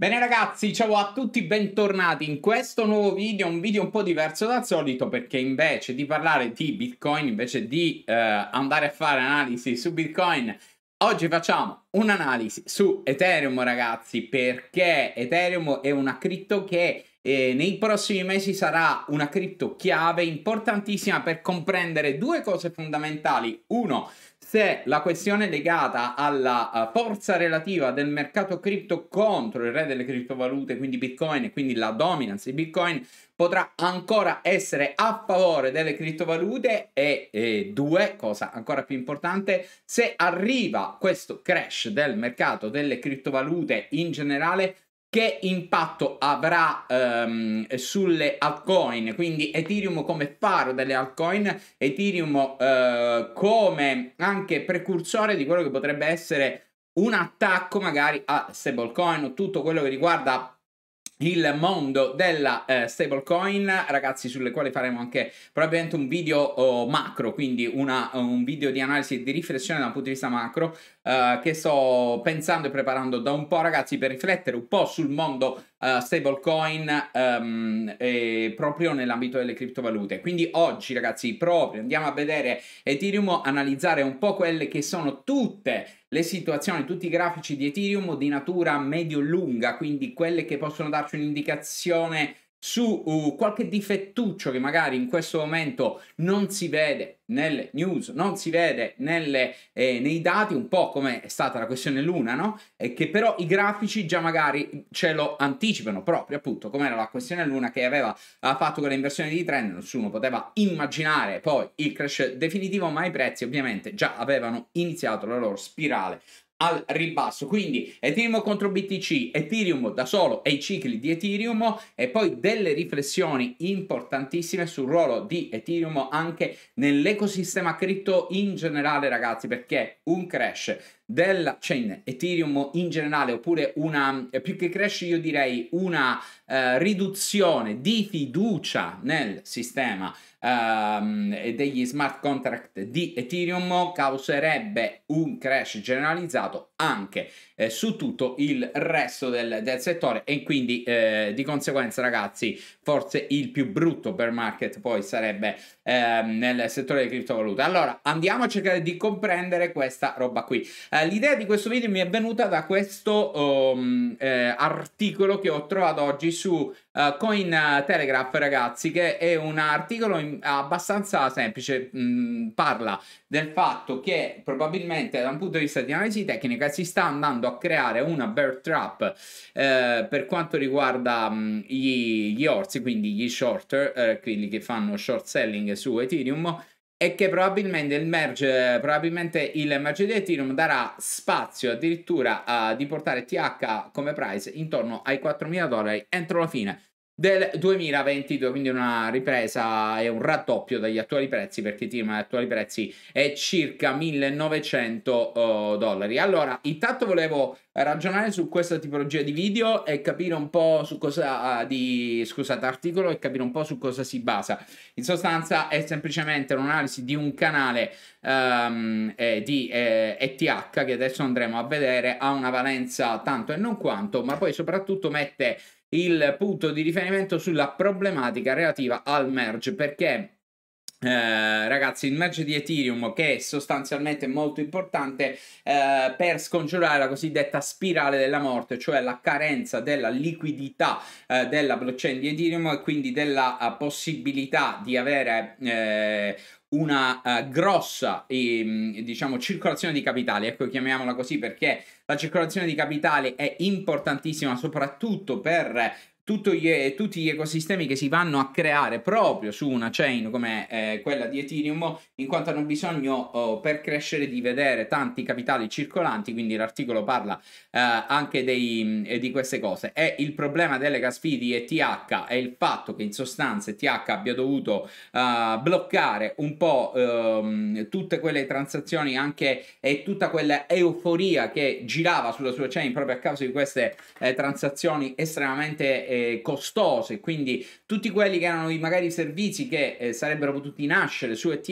Bene ragazzi, ciao a tutti, bentornati in questo nuovo video, un video un po' diverso dal solito perché invece di parlare di Bitcoin, invece di eh, andare a fare analisi su Bitcoin, oggi facciamo un'analisi su Ethereum ragazzi perché Ethereum è una cripto che eh, nei prossimi mesi sarà una cripto chiave importantissima per comprendere due cose fondamentali. Uno, se la questione legata alla eh, forza relativa del mercato cripto contro il re delle criptovalute, quindi Bitcoin, e quindi la dominance di Bitcoin, potrà ancora essere a favore delle criptovalute e, e due, cosa ancora più importante, se arriva questo crash del mercato delle criptovalute in generale, che impatto avrà ehm, sulle altcoin, quindi Ethereum come faro delle altcoin, Ethereum eh, come anche precursore di quello che potrebbe essere un attacco magari a stablecoin o tutto quello che riguarda il mondo della eh, stablecoin, ragazzi, sulle quali faremo anche probabilmente un video oh, macro, quindi una, un video di analisi e di riflessione da un punto di vista macro eh, che sto pensando e preparando da un po', ragazzi, per riflettere un po' sul mondo uh, stablecoin um, proprio nell'ambito delle criptovalute. Quindi oggi, ragazzi, proprio andiamo a vedere Ethereum, analizzare un po' quelle che sono tutte le situazioni, tutti i grafici di Ethereum di natura medio-lunga, quindi quelle che possono darci un'indicazione su uh, qualche difettuccio che magari in questo momento non si vede nelle news, non si vede nelle, eh, nei dati, un po' come è stata la questione Luna, no? E che però i grafici già magari ce lo anticipano proprio, appunto, come era la questione Luna che aveva, aveva fatto quella inversione di trend, nessuno poteva immaginare poi il crash definitivo, ma i prezzi ovviamente già avevano iniziato la loro spirale al ribasso. Quindi Ethereum contro BTC, Ethereum da solo e i cicli di Ethereum e poi delle riflessioni importantissime sul ruolo di Ethereum anche nell'ecosistema cripto in generale, ragazzi, perché un crash della chain Ethereum in generale oppure una eh, più che crash io direi una eh, riduzione di fiducia nel sistema eh, degli smart contract di Ethereum causerebbe un crash generalizzato anche eh, su tutto il resto del, del settore e quindi eh, di conseguenza ragazzi forse il più brutto bear market poi sarebbe eh, nel settore delle criptovalute allora andiamo a cercare di comprendere questa roba qui eh, l'idea di questo video mi è venuta da questo um, articolo che ho trovato oggi su Uh, eh, Cointelegraph ragazzi che è un articolo in, abbastanza semplice mh, mm, parla del fatto che probabilmente da un punto di vista di analisi tecnica cioè si sta andando a creare una bear trap eh, per quanto riguarda mh, mm, gli, gli, orsi, quindi gli shorter, eh, quelli che fanno short selling su Ethereum e che probabilmente il merge, probabilmente il merge di Ethereum darà spazio addirittura a, eh, di portare TH come price intorno ai 4.000 dollari entro la fine del 2022, quindi una ripresa e un raddoppio dagli attuali prezzi perché i team attuali prezzi è circa 1900 uh, eh, dollari. Allora, intanto volevo ragionare su questa tipologia di video e capire un po' su cosa uh, di scusate, articolo e capire un po' su cosa si basa. In sostanza è semplicemente un'analisi di un canale um, eh, di eh, ETH che adesso andremo a vedere ha una valenza tanto e non quanto, ma poi soprattutto mette il punto di riferimento sulla problematica relativa al merge perché eh, ragazzi, il merge di Ethereum che è sostanzialmente molto importante eh, per scongiurare la cosiddetta spirale della morte, cioè la carenza della liquidità eh, della blockchain di Ethereum e quindi della eh, possibilità di avere eh, una uh, grossa eh, diciamo, circolazione di capitale, ecco chiamiamola così perché la circolazione di capitale è importantissima soprattutto per gli, tutti gli ecosistemi che si vanno a creare proprio su una chain come eh, quella di Ethereum, in quanto hanno bisogno oh, per crescere di vedere tanti capitali circolanti, quindi l'articolo parla eh, anche dei, mm, di queste cose. E il problema delle gas fee di ETH è il fatto che in sostanza ETH abbia dovuto eh, bloccare un po' ehm, tutte quelle transazioni anche e tutta quella euforia che girava sulla sua chain proprio a causa di queste eh, transazioni estremamente eh, eh, costose, quindi tutti quelli che erano i magari servizi che eh, sarebbero potuti nascere su ETH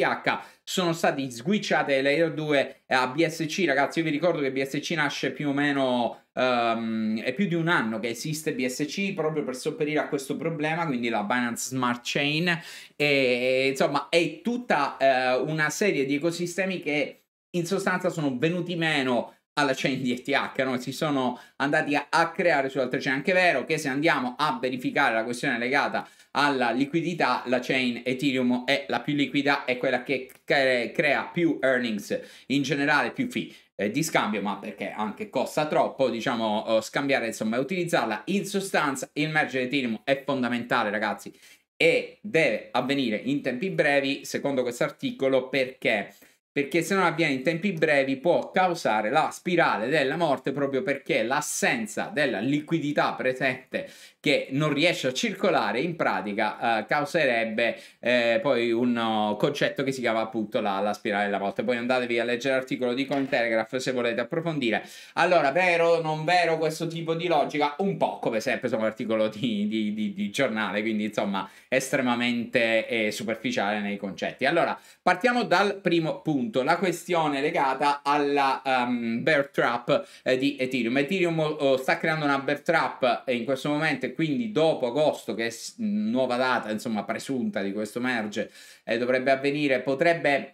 sono stati switchati ai layer 2 a BSC, ragazzi, io vi ricordo che BSC nasce più o meno Um, è più di un anno che esiste BSC proprio per sopperire a questo problema, quindi la Binance Smart Chain, e, e insomma è tutta uh, una serie di ecosistemi che in sostanza sono venuti meno alla chain cioè, di ETH, no? si sono andati a, a creare su altre chain. Anche vero che se andiamo a verificare la questione legata alla liquidità, la chain Ethereum è la più liquida, è quella che crea più earnings in generale, più fee eh, di scambio, ma perché anche costa troppo, diciamo, eh, scambiare, insomma, utilizzarla. In sostanza, il merge Ethereum è fondamentale, ragazzi, e deve avvenire in tempi brevi, secondo questo articolo perché perché se non avviene in tempi brevi può causare la spirale della morte proprio perché l'assenza della liquidità presente che non riesce a circolare in pratica eh, causerebbe eh, poi un oh, concetto che si chiama appunto la, la, spirale della morte. Poi andatevi a leggere l'articolo di Cointelegraph se volete approfondire. Allora, vero o non vero questo tipo di logica? Un po' come sempre sono articolo di, di, di, di giornale, quindi insomma estremamente eh, superficiale nei concetti. Allora, partiamo dal primo punto appunto la questione legata alla um, ehm, bear trap eh, di Ethereum. Ethereum oh, oh sta creando una bear trap eh, in questo momento e quindi dopo agosto, che è nuova data, insomma, presunta di questo merge, eh, dovrebbe avvenire, potrebbe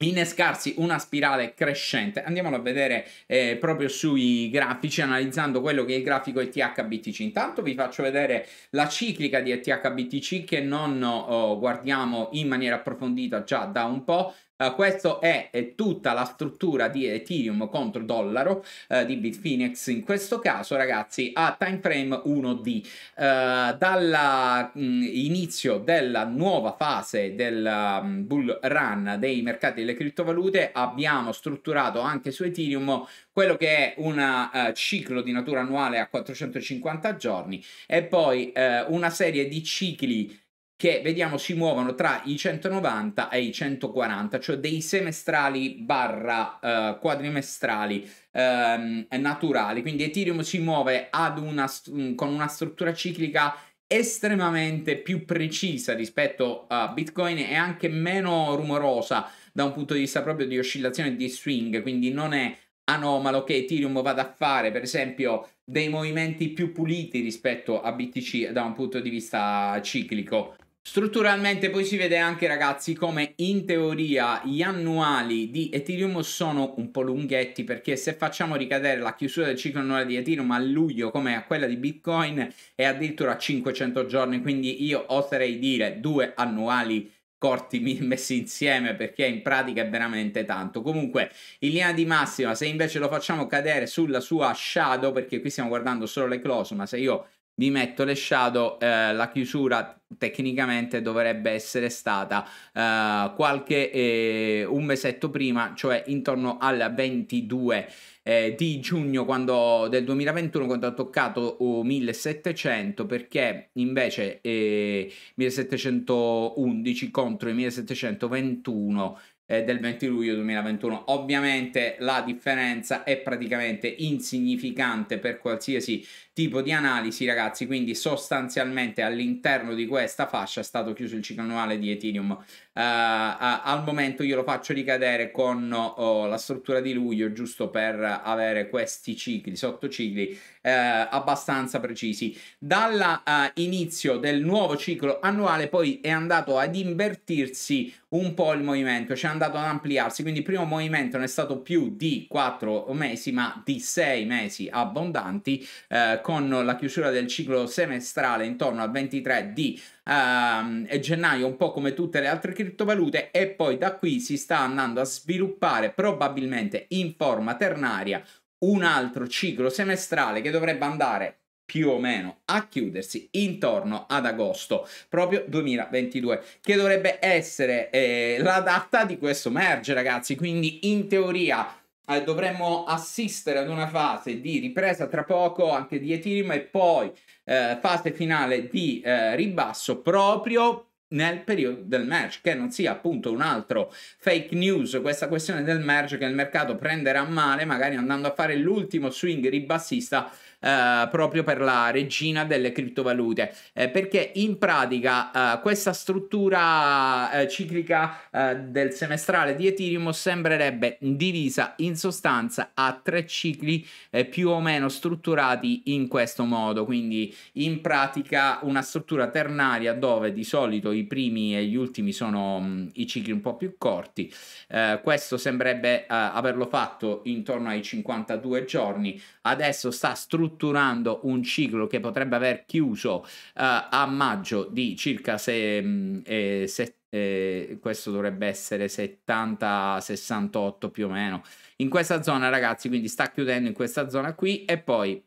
innescarsi una spirale crescente andiamolo a vedere eh, proprio sui grafici analizzando quello che è il grafico ETHBTC intanto vi faccio vedere la ciclica di ETHBTC che non oh, guardiamo in maniera approfondita già da un po' Uh, eh, questa è, è, tutta la struttura di Ethereum contro dollaro uh, di Bitfinex in questo caso ragazzi a time frame 1D uh, eh, dall'inizio mm, della nuova fase del um, bull run dei mercati delle criptovalute abbiamo strutturato anche su Ethereum quello che è un ciclo di natura annuale a 450 giorni e poi una serie di cicli che vediamo si muovono tra i 190 e i 140, cioè dei semestrali barra uh, quadrimestrali um, naturali. Quindi Ethereum si muove una, mm, con una struttura ciclica estremamente più precisa rispetto a Bitcoin e anche meno rumorosa da un punto di vista proprio di oscillazione di swing, quindi non è anomalo che Ethereum vada a fare, per esempio, dei movimenti più puliti rispetto a BTC da un punto di vista ciclico. Strutturalmente poi si vede anche ragazzi come in teoria gli annuali di Ethereum sono un po' lunghetti perché se facciamo ricadere la chiusura del ciclo annuale di Ethereum a luglio come a quella di Bitcoin è addirittura 500 giorni quindi io oserei dire due annuali corti messi insieme perché in pratica è veramente tanto comunque in linea di massima se invece lo facciamo cadere sulla sua shadow perché qui stiamo guardando solo le close ma se io vi metto le shadow, eh, la chiusura tecnicamente dovrebbe essere stata eh, qualche eh, un mesetto prima, cioè intorno al 22 eh, di giugno quando, del 2021 quando ha toccato oh, 1700 perché invece 1711 eh, contro i 1721 eh, del 20 luglio 2021. Ovviamente la differenza è praticamente insignificante per qualsiasi tipo di analisi ragazzi quindi sostanzialmente all'interno di questa fascia è stato chiuso il ciclo annuale di Ethereum uh, a, al momento io lo faccio ricadere con oh, la struttura di luglio giusto per avere questi cicli sottocicli eh, abbastanza precisi dall'inizio eh, uh, del nuovo ciclo annuale poi è andato ad invertirsi un po' il movimento cioè è andato ad ampliarsi quindi il primo movimento non è stato più di 4 mesi ma di 6 mesi abbondanti eh, con la chiusura del ciclo semestrale intorno al 23 di uh, gennaio, un po' come tutte le altre criptovalute, e poi da qui si sta andando a sviluppare probabilmente in forma ternaria un altro ciclo semestrale che dovrebbe andare più o meno a chiudersi intorno ad agosto proprio 2022 che dovrebbe essere eh, la data di questo merge ragazzi quindi in teoria eh, dovremmo assistere ad una fase di ripresa tra poco anche di Ethereum e poi eh, fase finale di eh, ribasso proprio nel periodo del merge, che non sia appunto un altro fake news, questa questione del merge che il mercato prenderà male, magari andando a fare l'ultimo swing ribassista eh, proprio per la regina delle criptovalute, eh, perché in pratica eh, questa struttura eh, ciclica eh, del semestrale di Ethereum sembrerebbe divisa in sostanza a tre cicli più o meno strutturati in questo modo, quindi in pratica una struttura ternaria dove di solito i primi e gli ultimi sono mh, mm, i cicli un po' più corti, questo sembrerebbe averlo fatto intorno ai 52 giorni, adesso sta strutturando strutturando un ciclo che potrebbe aver chiuso eh, a maggio di circa 6, mm, eh, se, eh, questo dovrebbe essere 70-68 più o meno in questa zona ragazzi quindi sta chiudendo in questa zona qui e poi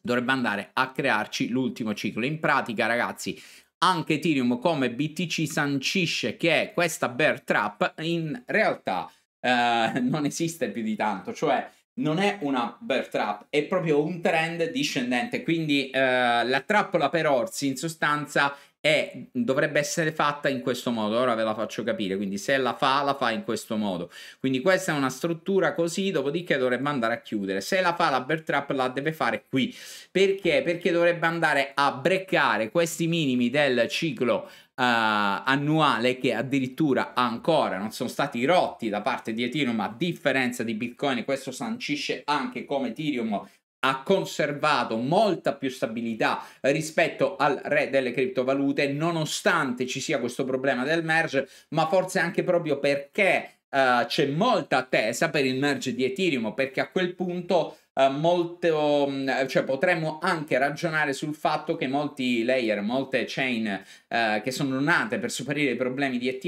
dovrebbe andare a crearci l'ultimo ciclo in pratica ragazzi anche Ethereum come BTC sancisce che questa bear trap in realtà eh, non esiste più di tanto cioè non è una bear trap, è proprio un trend discendente. Quindi eh, la trappola per orsi in sostanza e dovrebbe essere fatta in questo modo. Ora ve la faccio capire, quindi se la fa, la fa in questo modo. Quindi questa è una struttura così, dopodiché dovrebbe andare a chiudere. Se la fa la bear trap la deve fare qui. Perché? Perché dovrebbe andare a breccare questi minimi del ciclo Uh, annuale che addirittura ancora non sono stati rotti da parte di Ethereum a differenza di Bitcoin questo sancisce anche come Ethereum ha conservato molta più stabilità rispetto al re delle criptovalute, nonostante ci sia questo problema del merge, ma forse anche proprio perché Uh, c'è molta attesa per il merge di Ethereum perché a quel punto eh, molto, mm, cioè potremmo anche ragionare sul fatto che molti layer, molte chain eh, che sono nate per superare i problemi di ETH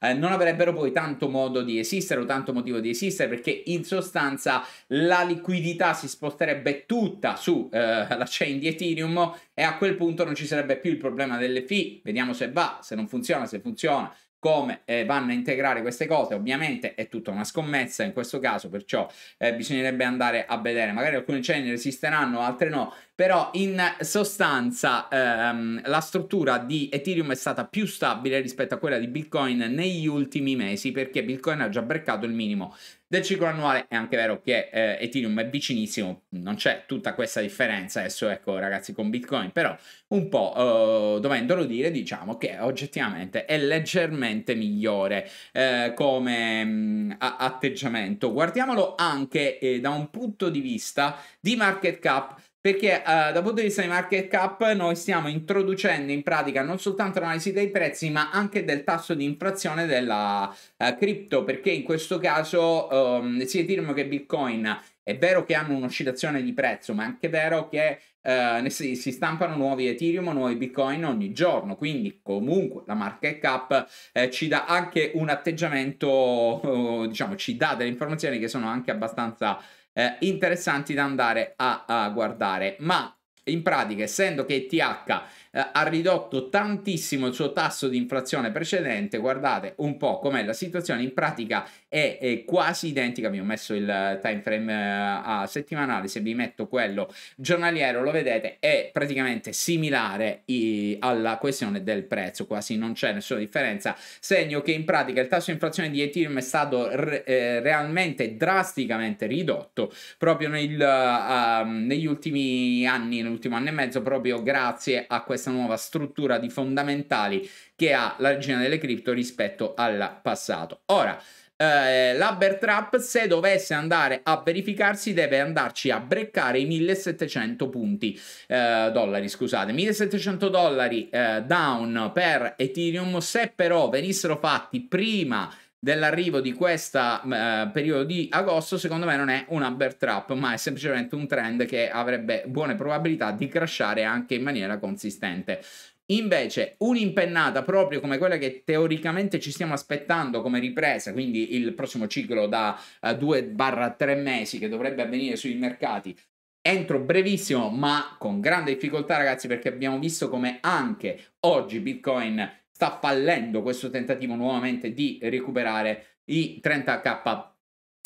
eh, non avrebbero poi tanto modo di esistere o tanto motivo di esistere perché in sostanza la liquidità si sposterebbe tutta sulla eh, chain di Ethereum e a quel punto non ci sarebbe più il problema delle fee, vediamo se va, se non funziona, se funziona, come eh, vanno a integrare queste cose ovviamente è tutta una scommessa in questo caso perciò eh, bisognerebbe andare a vedere magari alcune cene resisteranno altre no però in sostanza ehm, la struttura di Ethereum è stata più stabile rispetto a quella di Bitcoin negli ultimi mesi perché Bitcoin ha già breccato il minimo del ciclo annuale. È anche vero che eh, Ethereum è vicinissimo, non c'è tutta questa differenza adesso, ecco ragazzi, con Bitcoin, però un po' eh, dovendolo dire diciamo che oggettivamente è leggermente migliore eh, come mh, mm, atteggiamento. Guardiamolo anche eh, da un punto di vista di market cap perché eh, dal punto di vista di market cap noi stiamo introducendo in pratica non soltanto l'analisi dei prezzi ma anche del tasso di inflazione della eh, cripto perché in questo caso ehm, sia Ethereum che Bitcoin è vero che hanno un'oscillazione di prezzo ma è anche vero che eh, si, si, stampano nuovi Ethereum, nuovi Bitcoin ogni giorno quindi comunque la market cap eh, ci dà anche un atteggiamento diciamo ci dà delle informazioni che sono anche abbastanza eh, interessanti da andare a, a guardare. Ma in pratica, essendo che TH eh, ha ridotto tantissimo il suo tasso di inflazione precedente, guardate un po' com'è la situazione, in pratica è, è quasi identica, vi ho messo il time frame eh, a settimanale, se vi metto quello giornaliero lo vedete, è praticamente similare i, alla questione del prezzo, quasi non c'è nessuna differenza, segno che in pratica il tasso di inflazione di Ethereum è stato re, eh, realmente drasticamente ridotto proprio nel, uh, negli ultimi anni, nell'ultimo anno e mezzo, proprio grazie a questa nuova struttura di fondamentali che ha la regina delle cripto rispetto al passato. Ora, eh, l'Abertrap se dovesse andare a verificarsi deve andarci a breccare i 1700 punti eh, dollari scusate 1700 dollari eh, down per Ethereum se però venissero fatti prima dell'arrivo di questo eh, periodo di agosto secondo me non è una upper trap ma è semplicemente un trend che avrebbe buone probabilità di crashare anche in maniera consistente Invece un'impennata proprio come quella che teoricamente ci stiamo aspettando come ripresa, quindi il prossimo ciclo da 2-3 eh, mesi che dovrebbe avvenire sui mercati entro brevissimo ma con grande difficoltà ragazzi perché abbiamo visto come anche oggi Bitcoin sta fallendo questo tentativo nuovamente di recuperare i 30k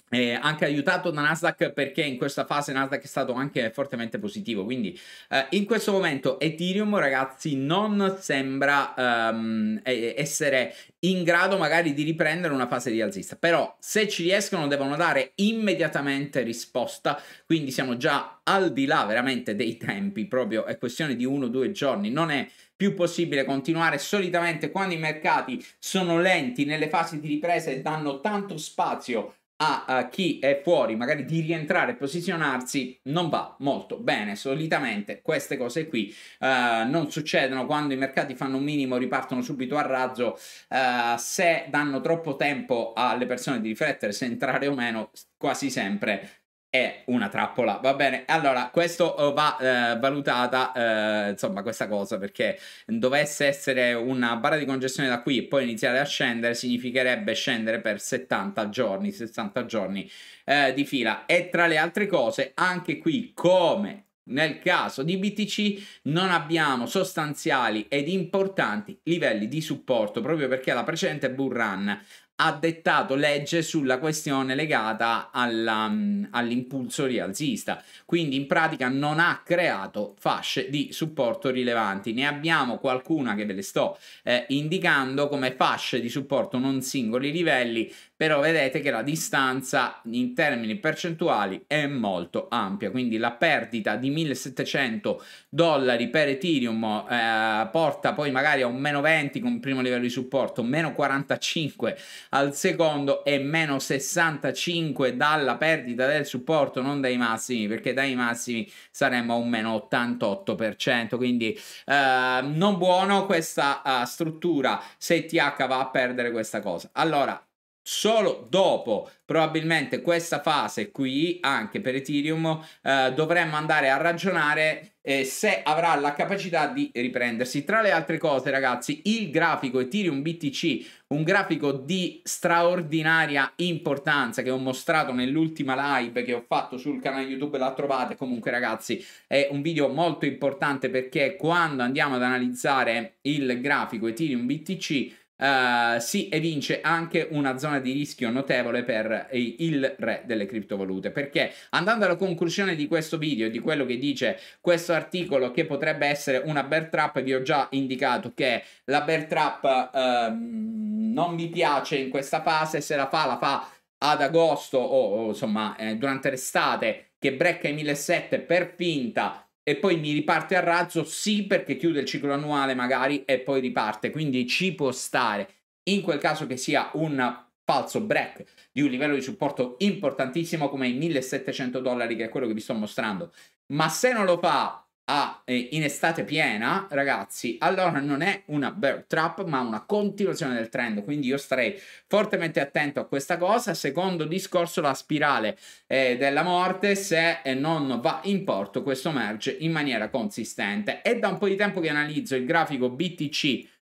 eh, anche aiutato da Nasdaq perché in questa fase Nasdaq è stato anche fortemente positivo quindi eh, in questo momento Ethereum ragazzi non sembra um, essere in grado magari di riprendere una fase rialzista alzista però se ci riescono devono dare immediatamente risposta quindi siamo già al di là veramente dei tempi proprio è questione di uno o due giorni non è più possibile continuare. Solitamente quando i mercati sono lenti nelle fasi di ripresa e danno tanto spazio a, a chi è fuori magari di rientrare e posizionarsi non va molto bene. Solitamente queste cose qui uh, non succedono quando i mercati fanno un minimo, ripartono subito a razzo. Uh, se danno troppo tempo alle persone di riflettere se entrare o meno, quasi sempre è una trappola, va bene. Allora, questo eh, va eh, valutata, eh, insomma, questa cosa, perché dovesse essere una barra di congestione da qui e poi iniziare a scendere, significherebbe scendere per 70 giorni, 60 giorni eh, di fila. E tra le altre cose, anche qui, come nel caso di BTC non abbiamo sostanziali ed importanti livelli di supporto proprio perché la precedente bull run ha dettato legge sulla questione legata alla, mm, all'impulso rialzista, quindi in pratica non ha creato fasce di supporto rilevanti. Ne abbiamo qualcuna che ve le sto eh, indicando come fasce di supporto non singoli livelli però vedete che la distanza in termini percentuali è molto ampia, quindi la perdita di 1700 dollari per Ethereum eh, porta poi magari a un meno 20 con il primo livello di supporto, meno 45 al secondo e meno 65 dalla perdita del supporto, non dai massimi, perché dai massimi saremmo a un meno 88%, quindi eh, non buono questa uh, struttura se TH va a perdere questa cosa. Allora, solo dopo probabilmente questa fase qui anche per Ethereum eh, dovremmo andare a ragionare eh, se avrà la capacità di riprendersi tra le altre cose ragazzi il grafico Ethereum BTC un grafico di straordinaria importanza che ho mostrato nell'ultima live che ho fatto sul canale YouTube la trovate comunque ragazzi è un video molto importante perché quando andiamo ad analizzare il grafico Ethereum BTC Uh, eh, si evince anche una zona di rischio notevole per eh, il re delle criptovalute perché andando alla conclusione di questo video di quello che dice questo articolo che potrebbe essere una bear trap vi ho già indicato che la bear trap uh, non mi piace in questa fase se la fa la fa ad agosto o, o insomma eh, durante l'estate che brecca i 1007 per finta e poi mi riparte a razzo, sì perché chiude il ciclo annuale magari e poi riparte, quindi ci può stare. In quel caso che sia un falso break di un livello di supporto importantissimo come i 1700 dollari che è quello che vi sto mostrando. Ma se non lo fa a, eh, in estate piena, ragazzi, allora non è una bear trap, ma una continuazione del trend. Quindi io starei fortemente attento a questa cosa. Secondo discorso, la spirale eh, della morte, se eh, non va in porto questo merge in maniera consistente. È da un po' di tempo che analizzo il grafico BTC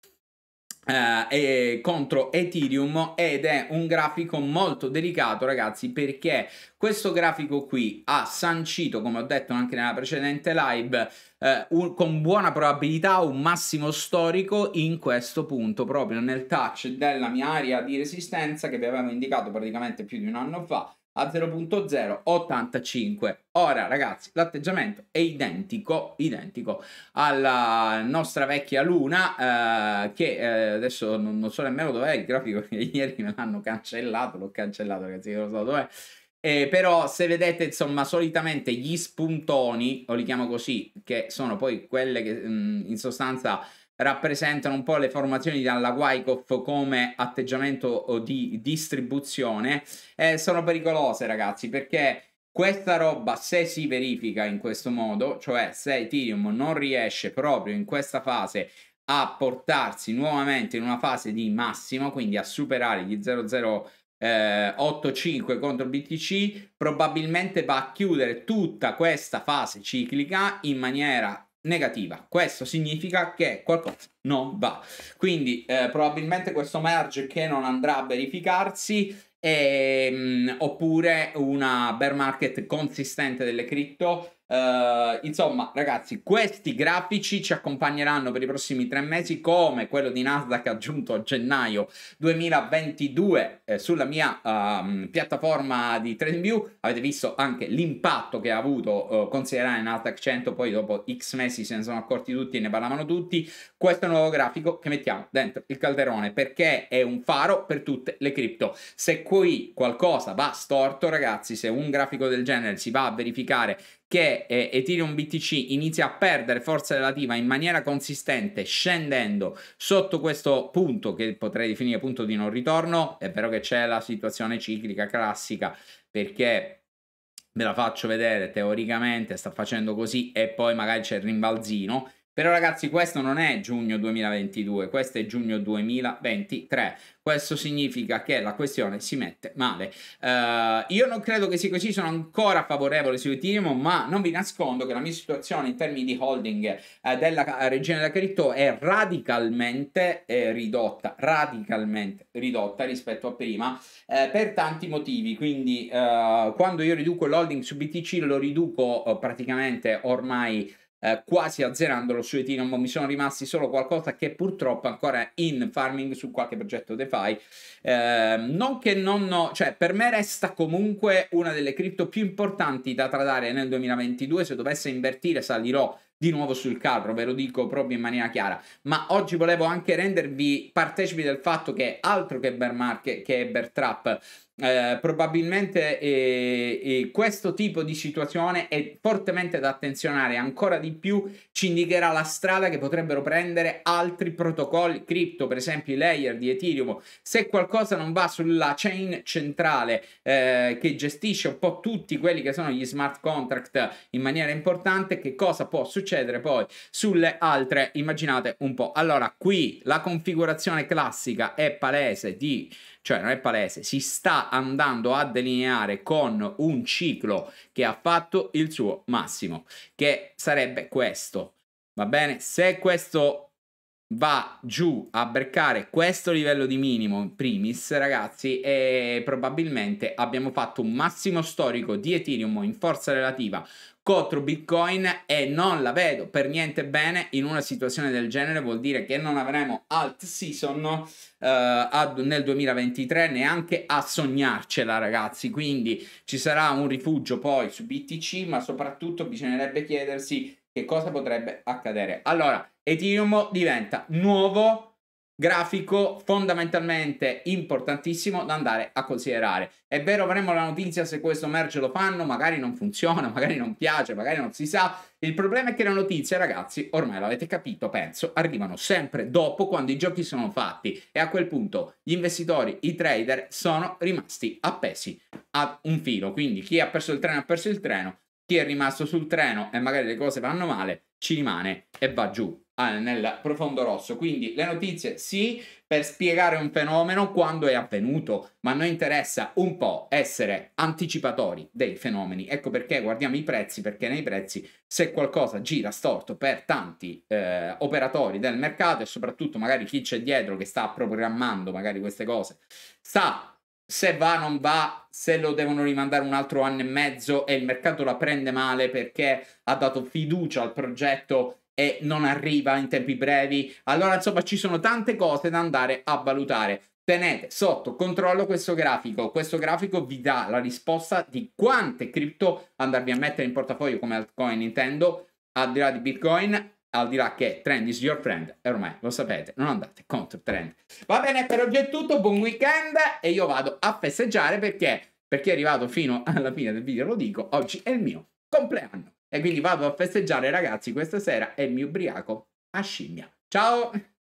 eh, contro Ethereum ed è un grafico molto delicato ragazzi perché questo grafico qui ha sancito come ho detto anche nella precedente live eh, un, con buona probabilità un massimo storico in questo punto proprio nel touch della mia area di resistenza che vi avevo indicato praticamente più di un anno fa a 0.085. Ora, ragazzi, l'atteggiamento è identico, identico alla nostra vecchia luna, eh, che eh, adesso non, non, so nemmeno dov'è il grafico, perché ieri me l'hanno cancellato, l'ho cancellato, ragazzi, non so dov'è. Eh, però se vedete, insomma, solitamente gli spuntoni, o li chiamo così, che sono poi quelle che mh, mm, in sostanza rappresentano un po' le formazioni dalla Wyckoff come atteggiamento oh, di distribuzione, eh, sono pericolose ragazzi perché questa roba se si verifica in questo modo, cioè se Ethereum non riesce proprio in questa fase a portarsi nuovamente in una fase di massimo, quindi a superare gli 0.085 eh, contro BTC probabilmente va a chiudere tutta questa fase ciclica in maniera negativa. Questo significa che qualcosa non va. Quindi eh, probabilmente questo merge che non andrà a verificarsi e, ehm, mh, oppure una bear market consistente delle cripto eh, insomma, ragazzi, questi grafici ci accompagneranno per i prossimi tre mesi, come quello di Nasdaq aggiunto a gennaio 2022 eh, sulla mia uh, piattaforma di TradingView. Avete visto anche l'impatto che ha avuto uh, considerare Nasdaq 100, poi dopo X mesi se ne sono accorti tutti e ne parlavano tutti. Questo nuovo grafico che mettiamo dentro il calderone perché è un faro per tutte le cripto. Se qui qualcosa va storto, ragazzi, se un grafico del genere si va a verificare che eh, Ethereum BTC inizia a perdere forza relativa in maniera consistente, scendendo sotto questo punto che potrei definire punto di non ritorno, è vero che c'è la situazione ciclica classica perché ve la faccio vedere teoricamente sta facendo così e poi magari c'è il rimbalzino però ragazzi questo non è giugno 2022, questo è giugno 2023. Questo significa che la questione si mette male. Uh, io non credo che sia così, sono ancora favorevole su Ethereum, ma non vi nascondo che la mia situazione in termini di holding uh, della regione della cripto è radicalmente eh, ridotta, radicalmente ridotta rispetto a prima, eh, per tanti motivi. Quindi uh, quando io riduco l'holding su BTC lo riduco praticamente ormai eh, quasi azerandolo su Ethereum, mi sono rimasti solo qualcosa che purtroppo ancora è in farming su qualche progetto DeFi. Eh, non che non, ho, cioè per me resta comunque una delle cripto più importanti da tradare nel 2022, se dovesse invertire salirò di nuovo sul carro, ve lo dico proprio in maniera chiara, ma oggi volevo anche rendervi partecipi del fatto che altro che bear market, che bear trap, eh, probabilmente eh, eh, questo tipo di situazione è fortemente da attenzionare ancora di più ci indicherà la strada che potrebbero prendere altri protocolli cripto per esempio i layer di ethereum se qualcosa non va sulla chain centrale eh, che gestisce un po' tutti quelli che sono gli smart contract in maniera importante che cosa può succedere poi sulle altre immaginate un po' allora qui la configurazione classica è palese di cioè non è palese, si sta andando a delineare con un ciclo che ha fatto il suo massimo, che sarebbe questo. Va bene? Se questo va giù a breccare questo livello di minimo in primis ragazzi e probabilmente abbiamo fatto un massimo storico di Ethereum in forza relativa contro Bitcoin e non la vedo per niente bene in una situazione del genere vuol dire che non avremo alt season uh, ad, nel 2023 neanche a sognarcela ragazzi quindi ci sarà un rifugio poi su BTC ma soprattutto bisognerebbe chiedersi che cosa potrebbe accadere allora Ethereum diventa nuovo grafico fondamentalmente importantissimo da andare a considerare. È vero, avremo la notizia se questo merge lo fanno, magari non funziona, magari non piace, magari non si sa. Il problema è che le notizie, ragazzi, ormai l'avete capito, penso, arrivano sempre dopo quando i giochi sono fatti e a quel punto gli investitori, i trader sono rimasti appesi a un filo. Quindi chi ha perso il treno ha perso il treno, chi è rimasto sul treno e magari le cose vanno male, ci rimane e va giù Ah, nel profondo rosso. Quindi le notizie sì per spiegare un fenomeno quando è avvenuto, ma a noi interessa un po' essere anticipatori dei fenomeni. Ecco perché guardiamo i prezzi, perché nei prezzi se qualcosa gira storto per tanti eh, operatori del mercato e soprattutto magari chi c'è dietro che sta programmando magari queste cose, sa se va non va, se lo devono rimandare un altro anno e mezzo e il mercato la prende male perché ha dato fiducia al progetto e non arriva in tempi brevi. Allora, insomma, ci sono tante cose da andare a valutare. Tenete sotto controllo questo grafico. Questo grafico vi dà la risposta di quante cripto andarvi a mettere in portafoglio come altcoin intendo, al di là di Bitcoin, al di là che trend is your friend, e ormai lo sapete, non andate contro trend. Va bene, per oggi è tutto, buon weekend e io vado a festeggiare perché, perché è arrivato fino alla fine del video, lo dico, oggi è il mio compleanno. E quindi vado a festeggiare ragazzi questa sera e mi ubriaco a scimmia. Ciao!